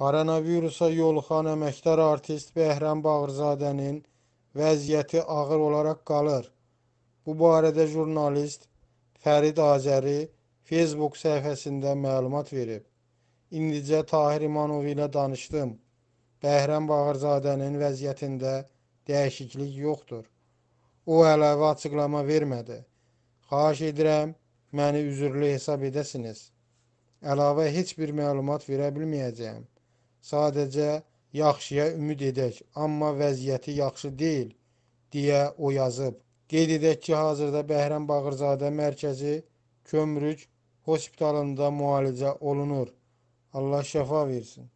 Koronavirusa yoluxan əməkdar artist Bəhrəm Bağırzadənin vəziyyəti ağır olaraq qalır. Bu barədə jurnalist Fərid Azəri Facebook səhifəsində məlumat verib. İndicə Tahir İmanov ilə danışdım. Bəhrəm Bağırzadənin vəziyyətində dəyişiklik yoxdur. O əlavə açıqlama vermədi. Xahiş edirəm, məni üzürlü hesab edəsiniz. Əlavə heç bir məlumat verə bilməyəcəyəm. Sadəcə yaxşıya ümid edək, amma vəziyyəti yaxşı deyil, deyə o yazıb. Qeyd edək ki, hazırda Bəhrəm Bağırzadə mərkəzi Kömrük hospitalında müalicə olunur. Allah şəfa versin.